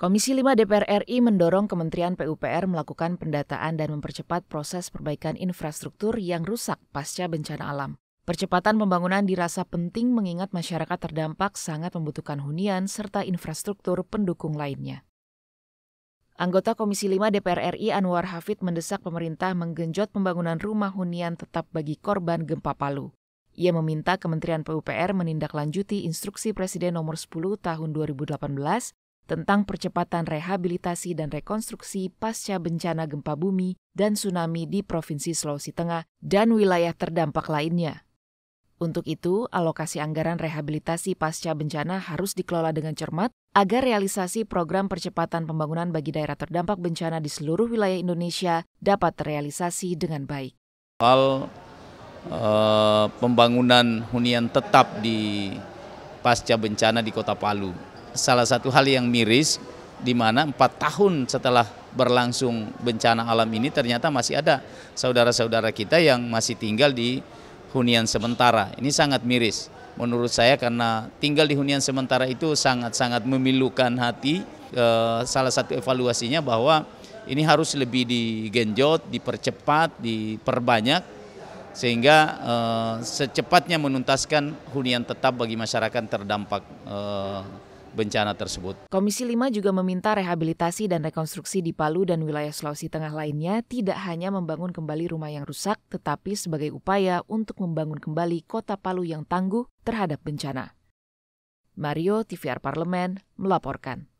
Komisi 5 DPR RI mendorong Kementerian PUPR melakukan pendataan dan mempercepat proses perbaikan infrastruktur yang rusak pasca bencana alam. Percepatan pembangunan dirasa penting mengingat masyarakat terdampak sangat membutuhkan hunian serta infrastruktur pendukung lainnya. Anggota Komisi 5 DPR RI Anwar Hafid mendesak pemerintah menggenjot pembangunan rumah hunian tetap bagi korban gempa Palu. Ia meminta Kementerian PUPR menindaklanjuti instruksi Presiden nomor 10 tahun 2018 tentang percepatan rehabilitasi dan rekonstruksi pasca bencana gempa bumi dan tsunami di Provinsi Sulawesi Tengah dan wilayah terdampak lainnya. Untuk itu, alokasi anggaran rehabilitasi pasca bencana harus dikelola dengan cermat agar realisasi program percepatan pembangunan bagi daerah terdampak bencana di seluruh wilayah Indonesia dapat terrealisasi dengan baik. Hal uh, eh, pembangunan hunian tetap di pasca bencana di Kota Palu, salah satu hal yang miris di mana empat tahun setelah berlangsung bencana alam ini ternyata masih ada saudara-saudara kita yang masih tinggal di hunian sementara. Ini sangat miris menurut saya karena tinggal di hunian sementara itu sangat-sangat memilukan hati. E, salah satu evaluasinya bahwa ini harus lebih digenjot, dipercepat, diperbanyak sehingga e, secepatnya menuntaskan hunian tetap bagi masyarakat terdampak e, bencana tersebut. Komisi 5 juga meminta rehabilitasi dan rekonstruksi di Palu dan wilayah Sulawesi Tengah lainnya tidak hanya membangun kembali rumah yang rusak, tetapi sebagai upaya untuk membangun kembali kota Palu yang tangguh terhadap bencana. Mario TVR Parlemen melaporkan.